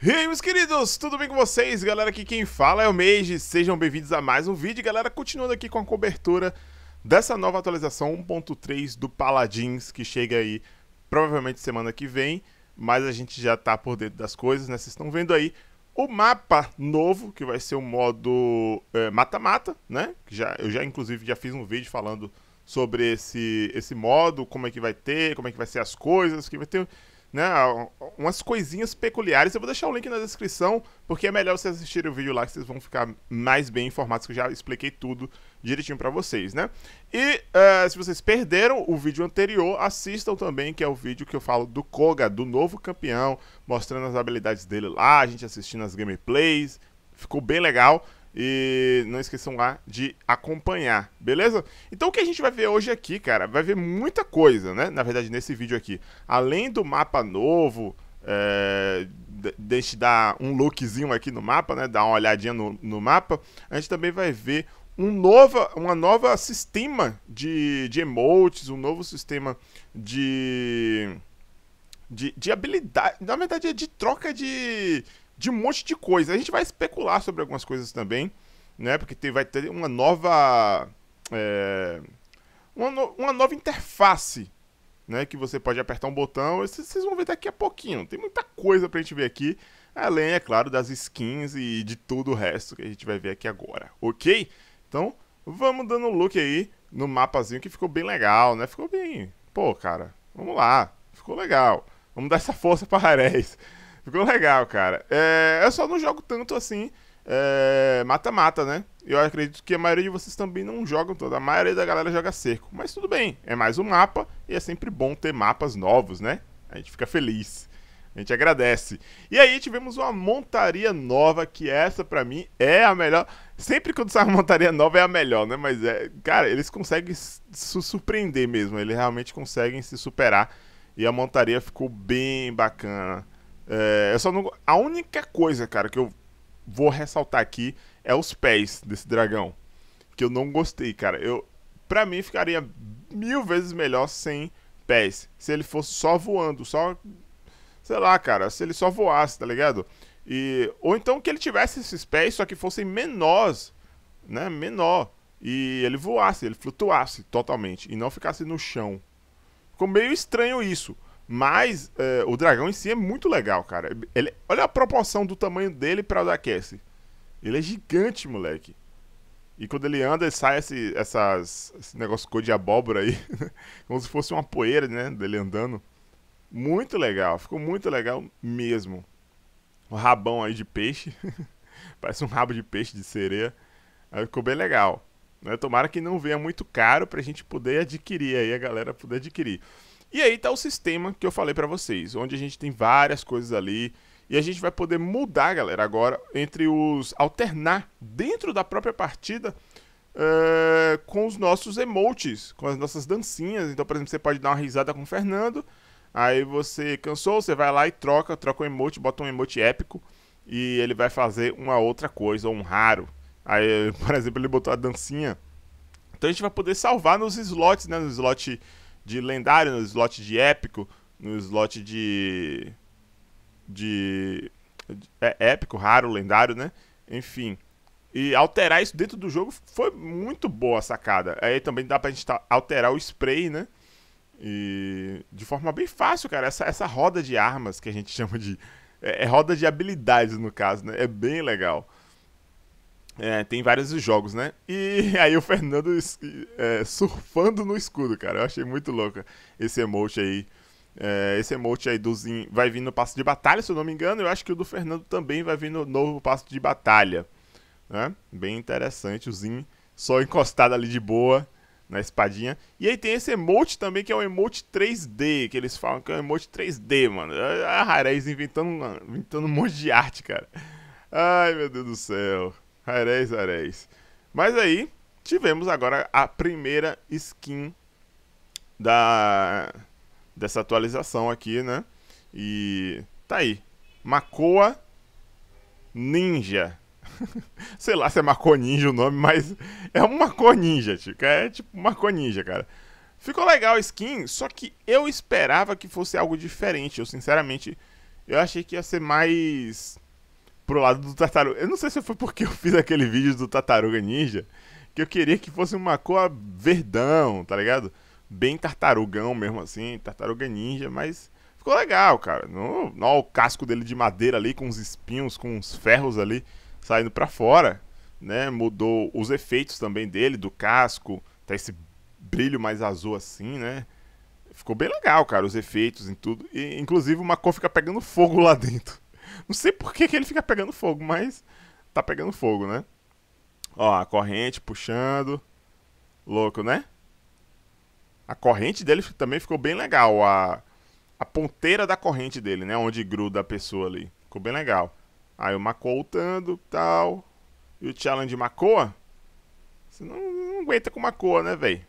E aí, meus queridos, tudo bem com vocês? Galera, aqui quem fala é o Mage, sejam bem-vindos a mais um vídeo. Galera, continuando aqui com a cobertura dessa nova atualização 1.3 do Paladins, que chega aí provavelmente semana que vem, mas a gente já tá por dentro das coisas, né? Vocês estão vendo aí o mapa novo, que vai ser o modo é, mata-mata, é, né? Já, eu já, inclusive, já fiz um vídeo falando sobre esse, esse modo, como é que vai ter, como é que vai ser as coisas, que vai ter né, umas coisinhas peculiares. Eu vou deixar o link na descrição, porque é melhor vocês assistirem o vídeo lá que vocês vão ficar mais bem informados, que eu já expliquei tudo direitinho para vocês, né? E uh, se vocês perderam o vídeo anterior, assistam também, que é o vídeo que eu falo do Koga, do novo campeão, mostrando as habilidades dele lá, a gente assistindo as gameplays, ficou bem legal. E não esqueçam lá de acompanhar, beleza? Então o que a gente vai ver hoje aqui, cara, vai ver muita coisa, né? Na verdade, nesse vídeo aqui. Além do mapa novo, é, deixe dar um lookzinho aqui no mapa, né? Dar uma olhadinha no, no mapa. A gente também vai ver um nova, uma nova sistema de, de emotes, um novo sistema de, de, de habilidade. Na verdade, é de troca de, de um monte de coisa. A gente vai especular sobre algumas coisas também, né? Porque tem, vai ter uma nova. É, uma, no, uma nova interface né, que você pode apertar um botão, vocês vão ver daqui a pouquinho. Tem muita coisa pra gente ver aqui, além, é claro, das skins e de tudo o resto que a gente vai ver aqui agora, ok? Então, vamos dando um look aí no mapazinho que ficou bem legal, né? Ficou bem... Pô, cara, vamos lá, ficou legal. Vamos dar essa força pra Rarez. Ficou legal, cara. É, eu só não jogo tanto assim. É, mata-mata, é, né? Eu acredito que a maioria de vocês também não jogam toda. A maioria da galera joga cerco. Mas tudo bem, é mais um mapa e é sempre bom ter mapas novos, né? A gente fica feliz. A gente agradece. E aí tivemos uma montaria nova, que essa para mim é a melhor. Sempre quando sai uma montaria nova é a melhor, né? Mas é, cara, eles conseguem se surpreender mesmo. Eles realmente conseguem se superar. E a montaria ficou bem bacana. É, eu só não... A única coisa, cara, que eu vou ressaltar aqui é os pés desse dragão. Que eu não gostei, cara. Eu, pra mim, ficaria mil vezes melhor sem pés. Se ele fosse só voando, só. Sei lá, cara. Se ele só voasse, tá ligado? E, ou então que ele tivesse esses pés, só que fossem menores, né? Menor. E ele voasse, ele flutuasse totalmente. E não ficasse no chão. Ficou meio estranho isso. Mas é, o dragão em si é muito legal, cara. Ele, olha a proporção do tamanho dele para o da Cassie. Ele é gigante, moleque. E quando ele anda, sai esse, essas, esse negócio cor de abóbora aí. como se fosse uma poeira, né? Dele andando. Muito legal. Ficou muito legal mesmo. O rabão aí de peixe. Parece um rabo de peixe de sereia. Aí ficou bem legal. Né? Tomara que não venha muito caro pra gente poder adquirir aí, a galera poder adquirir. E aí tá o sistema que eu falei para vocês, onde a gente tem várias coisas ali e a gente vai poder mudar, galera, agora entre os alternar dentro da própria partida eh, com os nossos emotes, com as nossas dancinhas. Então, por exemplo, você pode dar uma risada com o Fernando, aí você cansou, você vai lá e troca, troca o um emote, bota um emote épico e ele vai fazer uma outra coisa, ou um raro. Aí, por exemplo, ele botou a dancinha. Então a gente vai poder salvar nos slots, né? No slot de lendário, no slot de épico, no slot de. de. É, épico, raro, lendário, né? Enfim. E alterar isso dentro do jogo foi muito boa a sacada. Aí também dá pra gente alterar o spray, né? E de forma bem fácil, cara. Essa, essa roda de armas que a gente chama de. É, é roda de habilidades, no caso, né? É bem legal. É, tem vários jogos, né? E aí o Fernando é, surfando no escudo, cara. Eu achei muito louco esse emote aí. É, esse emote aí do Zin vai vir no passo de batalha, se eu não me engano. Eu acho que o do Fernando também vai vir no novo passo de batalha. Né? Bem interessante, o Zin só encostado ali de boa na espadinha. E aí tem esse emote também, que é um emote 3D, que eles falam que é um emote 3D, mano. A é, é Rarez é inventando, inventando um monte de arte, cara. Ai, meu Deus do céu. Arés, Arés. Mas aí, tivemos agora a primeira skin da dessa atualização aqui, né? E tá aí. Macoa Ninja. Sei lá se é Makoa Ninja o nome, mas é um Makoa Ninja, tipo, é tipo Makoa Ninja, cara. Ficou legal a skin, só que eu esperava que fosse algo diferente. Eu sinceramente, eu achei que ia ser mais pro lado do tartaruga. Eu não sei se foi porque eu fiz aquele vídeo do tartaruga ninja que eu queria que fosse uma cor verdão, tá ligado? Bem tartarugão mesmo assim, tartaruga ninja, mas ficou legal, cara. No, no o casco dele de madeira ali com os espinhos, com os ferros ali saindo para fora, né? Mudou os efeitos também dele do casco, tá esse brilho mais azul assim, né? Ficou bem legal, cara, os efeitos em tudo. E inclusive uma cor fica pegando fogo lá dentro. Não sei por que, que ele fica pegando fogo, mas tá pegando fogo, né? Ó, a corrente puxando. Louco, né? A corrente dele também ficou bem legal. A, a ponteira da corrente dele, né? Onde gruda a pessoa ali. Ficou bem legal. Aí o Makoa ultando tal. E o challenge Makoa. Você não, não aguenta com Makoa, né, velho?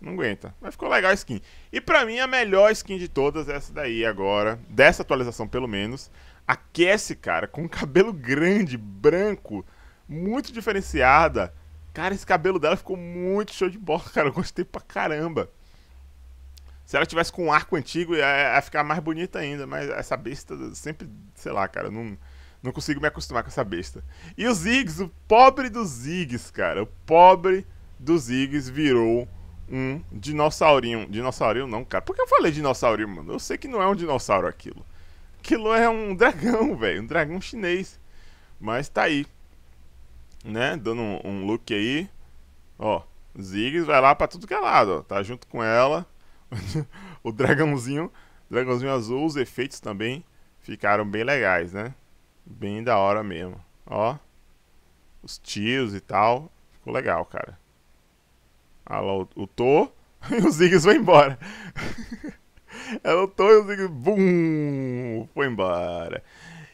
Não aguenta. Mas ficou legal a skin. E pra mim, a melhor skin de todas é essa daí agora. Dessa atualização, pelo menos aquece, cara, com um cabelo grande, branco, muito diferenciada. Cara, esse cabelo dela ficou muito show de bola, cara. Eu gostei pra caramba. Se ela tivesse com um arco antigo, ia, ia ficar mais bonita ainda. Mas essa besta sempre, sei lá, cara, não, não consigo me acostumar com essa besta. E o Ziggs, o pobre do Ziggs, cara. O pobre do Ziggs virou um dinossaurinho. Dinossaurinho não, cara. Por que eu falei dinossaurinho, mano? Eu sei que não é um dinossauro aquilo aquilo é um dragão, velho. Um dragão chinês. Mas tá aí. Né? Dando um, um look aí. Ó. Ziggs vai lá pra tudo que é lado, ó. Tá junto com ela. o dragãozinho. Dragãozinho azul. Os efeitos também ficaram bem legais, né? Bem da hora mesmo. Ó. Os tios e tal. Ficou legal, cara. Ah lá, o, o Tô. E o Ziggs vai embora. Ela torce e bum, foi embora.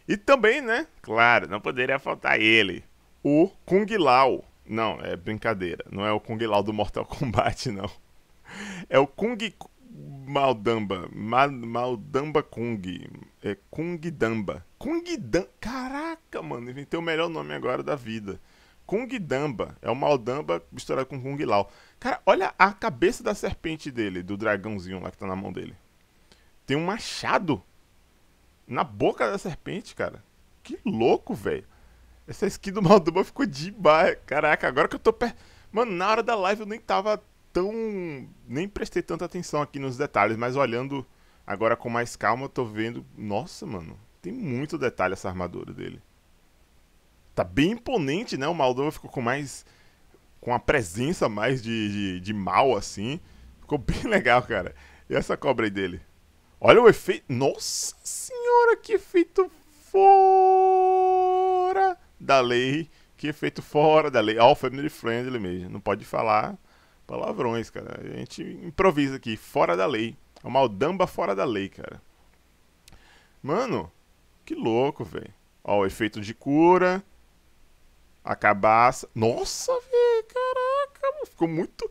E também, né? Claro, não poderia faltar ele, o Kung Lao. Não, é brincadeira, não é o Kung Lao do Mortal Kombat, não. É o Kung Maldamba, Maldamba Kung, é Kung Damba. Kung Damba, caraca, mano, inventei o melhor nome agora da vida. Kung Damba, é o Maldamba misturado com Kung Lao. Cara, olha a cabeça da serpente dele, do dragãozinho lá que tá na mão dele tem um machado na boca da serpente, cara. Que louco, velho. Essa skin do Malduba ficou demais. Caraca, agora que eu tô perto. Mano, na hora da live eu nem tava tão. Nem prestei tanta atenção aqui nos detalhes, mas olhando agora com mais calma, eu tô vendo. Nossa, mano, tem muito detalhe essa armadura dele. Tá bem imponente, né? O Malduba ficou com mais. Com a presença mais de, de, de mal, assim. Ficou bem legal, cara. E essa cobra aí dele? Olha o efeito. Nossa senhora, que efeito fora da lei. Que efeito fora da lei. All family friendly mesmo. Não pode falar palavrões, cara. A gente improvisa aqui. Fora da lei. É uma aldamba fora da lei, cara. Mano, que louco, velho. Ó, o efeito de cura. A cabaça. Nossa, velho. Caraca, ficou muito.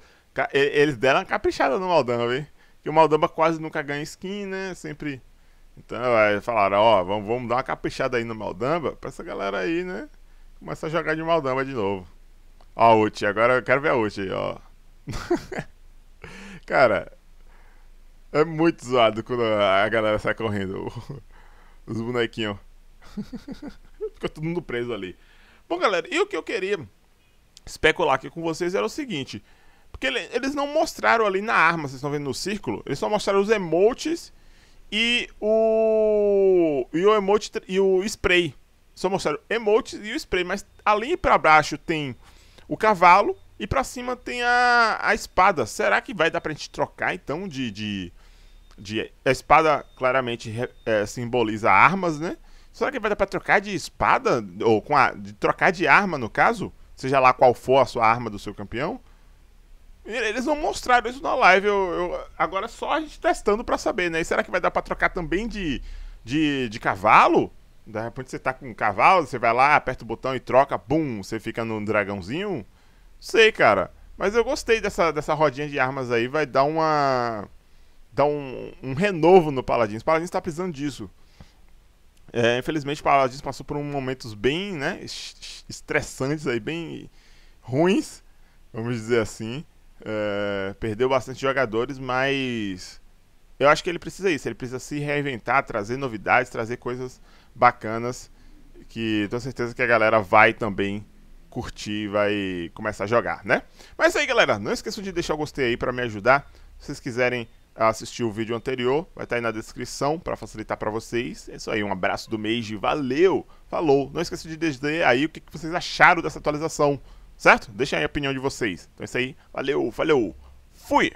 Eles deram uma caprichada no maldamba, velho que o Maldamba quase nunca ganha skin, né? Sempre. Então, aí falaram, ó, vamos, vamos dar uma caprichada aí no Maldamba pra essa galera aí, né? Começa a jogar de Maldamba de novo. Ó, a ult, agora eu quero ver a ult aí, ó. Cara, é muito zoado quando a galera sai correndo. Os bonequinhos. Fica todo mundo preso ali. Bom, galera, e o que eu queria especular aqui com vocês era o seguinte: porque ele, eles não mostraram ali na arma, vocês estão vendo no círculo, eles só mostraram os emotes e o. E o emote e o spray. Só mostraram emotes e o spray, mas ali para baixo tem o cavalo e para cima tem a, a espada. Será que vai dar pra gente trocar então de. de, de a espada claramente é, simboliza armas, né? Será que vai dar pra trocar de espada? Ou com a, de trocar de arma, no caso? Seja lá qual for a sua arma do seu campeão? Eles não mostraram isso na live. Eu, eu, agora é só a gente testando para saber, né? E será que vai dar pra trocar também de, de, de cavalo? De repente você tá com um cavalo, você vai lá, aperta o botão e troca, bum, você fica no dragãozinho. Sei, cara. Mas eu gostei dessa, dessa rodinha de armas aí, vai dar uma. dar um, um renovo no Paladins. O Paladins tá precisando disso. É, infelizmente o Paladins passou por um momentos bem, né, estressantes aí, bem ruins, vamos dizer assim. É, perdeu bastante jogadores, mas eu acho que ele precisa isso. Ele precisa se reinventar, trazer novidades, trazer coisas bacanas que tenho certeza que a galera vai também curtir, vai começar a jogar, né? Mas é isso aí, galera. Não esqueçam de deixar o gostei aí para me ajudar. Se vocês quiserem assistir o vídeo anterior, vai estar tá aí na descrição para facilitar para vocês. É isso aí, um abraço do Meiji, valeu, falou. Não esqueça de dizer aí o que vocês acharam dessa atualização. Certo? Deixa aí a opinião de vocês. Então é isso aí. Valeu, valeu. Fui!